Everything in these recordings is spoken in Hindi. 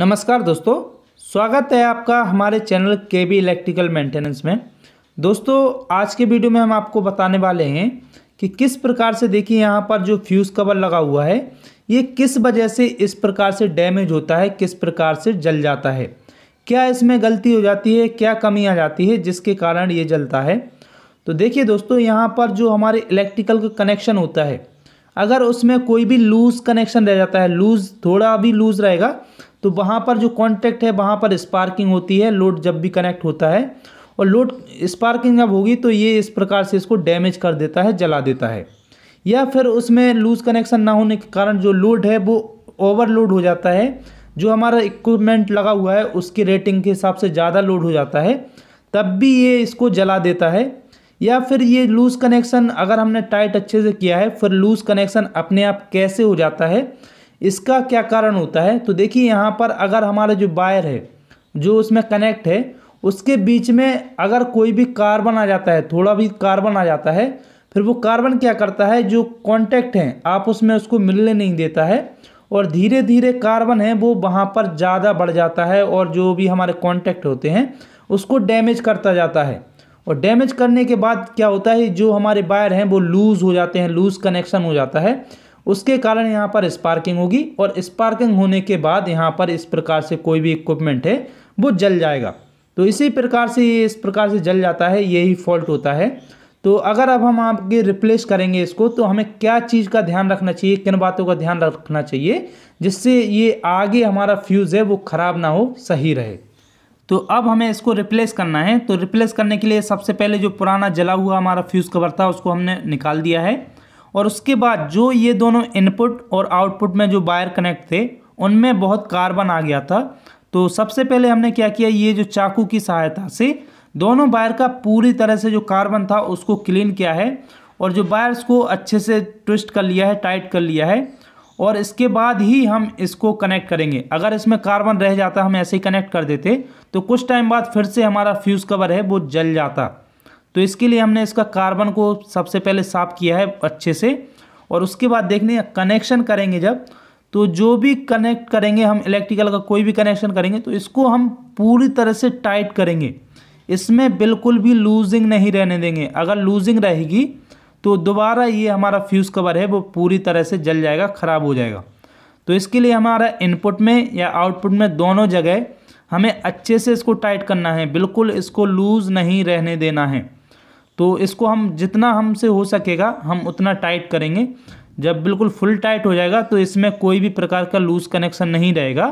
नमस्कार दोस्तों स्वागत है आपका हमारे चैनल के बी इलेक्ट्रिकल मेंटेनेंस में दोस्तों आज के वीडियो में हम आपको बताने वाले हैं कि किस प्रकार से देखिए यहाँ पर जो फ्यूज़ कवर लगा हुआ है ये किस वजह से इस प्रकार से डैमेज होता है किस प्रकार से जल जाता है क्या इसमें गलती हो जाती है क्या कमी आ जाती है जिसके कारण ये जलता है तो देखिए दोस्तों यहाँ पर जो हमारे इलेक्ट्रिकल का कनेक्शन होता है अगर उसमें कोई भी लूज़ कनेक्शन रह जाता है लूज़ थोड़ा भी लूज़ रहेगा तो वहाँ पर जो कॉन्टैक्ट है वहाँ पर स्पार्किंग होती है लोड जब भी कनेक्ट होता है और लोड स्पार्किंग जब होगी तो ये इस प्रकार से इसको डैमेज कर देता है जला देता है या फिर उसमें लूज़ कनेक्शन ना होने के कारण जो लोड है वो ओवरलोड हो जाता है जो हमारा इक्विपमेंट लगा हुआ है उसकी रेटिंग के हिसाब से ज़्यादा लोड हो जाता है तब भी ये इसको जला देता है या फिर ये लूज़ कनेक्शन अगर हमने टाइट अच्छे से किया है फिर लूज़ कनेक्शन अपने आप कैसे हो जाता है इसका क्या कारण होता है तो देखिए यहाँ पर अगर हमारा जो वायर है जो उसमें कनेक्ट है उसके बीच में अगर कोई भी कार्बन आ जाता है थोड़ा भी कार्बन आ जाता है फिर वो कार्बन क्या करता है जो कॉन्टेक्ट हैं आप उसमें उसको मिलने नहीं देता है और धीरे धीरे कार्बन है वो वहाँ पर ज़्यादा बढ़ जाता है और जो भी हमारे कॉन्टेक्ट होते हैं उसको डैमेज करता जाता है और डैमेज करने के बाद क्या होता है जो हमारे वायर हैं वो लूज़ हो जाते हैं लूज़ कनेक्शन हो जाता है उसके कारण यहाँ पर स्पार्किंग होगी और स्पार्किंग होने के बाद यहाँ पर इस प्रकार से कोई भी इक्विपमेंट है वो जल जाएगा तो इसी प्रकार से ये इस प्रकार से जल जाता है यही फॉल्ट होता है तो अगर अब हम आपके रिप्लेस करेंगे इसको तो हमें क्या चीज़ का ध्यान रखना चाहिए किन बातों का ध्यान रखना चाहिए जिससे ये आगे हमारा फ्यूज़ है वो ख़राब ना हो सही रहे तो अब हमें इसको रिप्लेस करना है तो रिप्लेस करने के लिए सबसे पहले जो पुराना जला हुआ हमारा फ्यूज़ कवर था उसको हमने निकाल दिया है और उसके बाद जो ये दोनों इनपुट और आउटपुट में जो वायर कनेक्ट थे उनमें बहुत कार्बन आ गया था तो सबसे पहले हमने क्या किया ये जो चाकू की सहायता से दोनों वायर का पूरी तरह से जो कार्बन था उसको क्लीन किया है और जो वायर्स को अच्छे से ट्विस्ट कर लिया है टाइट कर लिया है और इसके बाद ही हम इसको कनेक्ट करेंगे अगर इसमें कार्बन रह जाता हम ऐसे ही कनेक्ट कर देते तो कुछ टाइम बाद फिर से हमारा फ्यूज़ कवर है वो जल जाता तो इसके लिए हमने इसका कार्बन को सबसे पहले साफ किया है अच्छे से और उसके बाद देखने कनेक्शन करेंगे जब तो जो भी कनेक्ट करेंगे हम इलेक्ट्रिकल का कोई भी कनेक्शन करेंगे तो इसको हम पूरी तरह से टाइट करेंगे इसमें बिल्कुल भी लूजिंग नहीं रहने देंगे अगर लूजिंग रहेगी तो दोबारा ये हमारा फ्यूज़ कवर है वो पूरी तरह से जल जाएगा ख़राब हो जाएगा तो इसके लिए हमारा इनपुट में या आउटपुट में दोनों जगह हमें अच्छे से इसको टाइट करना है बिल्कुल इसको लूज़ नहीं रहने देना है तो इसको हम जितना हमसे हो सकेगा हम उतना टाइट करेंगे जब बिल्कुल फुल टाइट हो जाएगा तो इसमें कोई भी प्रकार का लूज कनेक्शन नहीं रहेगा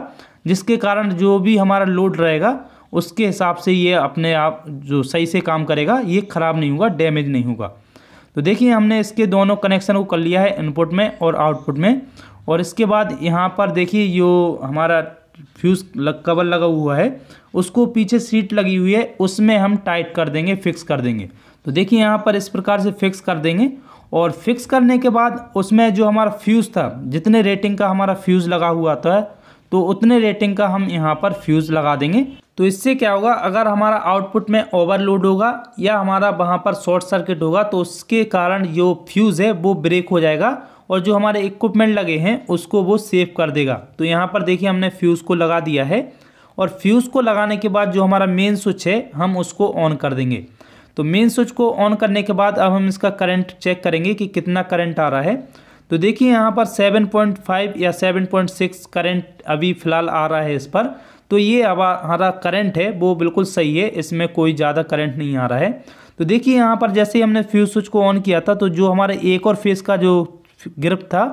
जिसके कारण जो भी हमारा लोड रहेगा उसके हिसाब से ये अपने आप जो सही से काम करेगा ये ख़राब नहीं होगा डैमेज नहीं होगा तो देखिए हमने इसके दोनों कनेक्शन को कर लिया है इनपुट में और आउटपुट में और इसके बाद यहाँ पर देखिए जो हमारा फ्यूज़ लग, कवर लगा हुआ है उसको पीछे सीट लगी हुई है उसमें हम टाइट कर देंगे फिक्स कर देंगे तो देखिए यहाँ पर इस प्रकार से फिक्स कर देंगे और फिक्स करने के बाद उसमें जो हमारा फ्यूज़ था जितने रेटिंग का हमारा फ्यूज़ लगा हुआ था तो उतने रेटिंग का हम यहाँ पर फ्यूज़ लगा देंगे तो इससे क्या होगा अगर हमारा आउटपुट में ओवरलोड होगा या हमारा वहाँ पर शॉर्ट सर्किट होगा तो उसके कारण जो फ्यूज़ है वो ब्रेक हो जाएगा और जो हमारे इक्विपमेंट लगे हैं उसको वो सेव कर देगा तो यहाँ पर देखिए हमने फ्यूज़ को लगा दिया है और फ्यूज़ को लगाने के बाद जो हमारा मेन स्विच है हम उसको ऑन कर देंगे तो मेन स्विच को ऑन करने के बाद अब हम इसका करंट चेक करेंगे कि कितना करंट आ रहा है तो देखिए यहाँ पर 7.5 या 7.6 करंट अभी फ़िलहाल आ रहा है इस पर तो ये हमारा करंट है वो बिल्कुल सही है इसमें कोई ज़्यादा करंट नहीं आ रहा है तो देखिए यहाँ पर जैसे ही हमने फ्यूज स्विच को ऑन किया था तो जो हमारे एक और फेस का जो ग्रिप था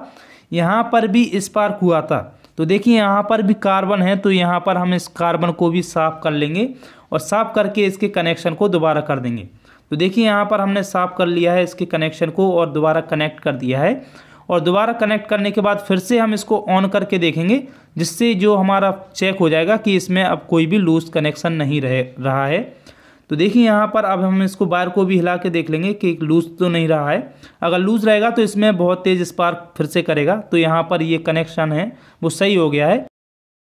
यहाँ पर भी स्पार्क हुआ था तो देखिए यहाँ पर भी कार्बन है तो यहाँ पर हम इस कार्बन को भी साफ़ कर लेंगे और साफ़ करके इसके कनेक्शन को दोबारा कर देंगे तो देखिए यहाँ पर हमने साफ़ कर लिया है इसके कनेक्शन को और दोबारा कनेक्ट कर दिया है और दोबारा कनेक्ट करने के बाद फिर से हम इसको ऑन करके देखेंगे जिससे जो हमारा चेक हो जाएगा कि इसमें अब कोई भी लूज़ कनेक्शन नहीं रहे रहा है तो देखिए यहाँ पर अब हम इसको बार को भी हिला के देख लेंगे कि लूज़ तो नहीं रहा है अगर लूज़ रहेगा तो इसमें बहुत तेज़ स्पार्क फिर से करेगा तो यहाँ पर ये कनेक्शन है वो सही हो गया है